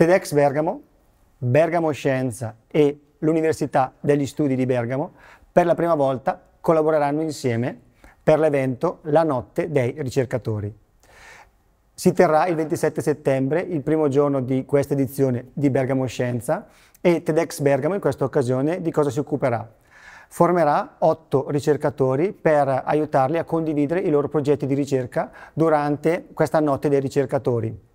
TEDx Bergamo, Bergamo Scienza e l'Università degli Studi di Bergamo per la prima volta collaboreranno insieme per l'evento La notte dei ricercatori. Si terrà il 27 settembre, il primo giorno di questa edizione di Bergamo Scienza e TEDx Bergamo in questa occasione di cosa si occuperà? Formerà otto ricercatori per aiutarli a condividere i loro progetti di ricerca durante questa notte dei ricercatori.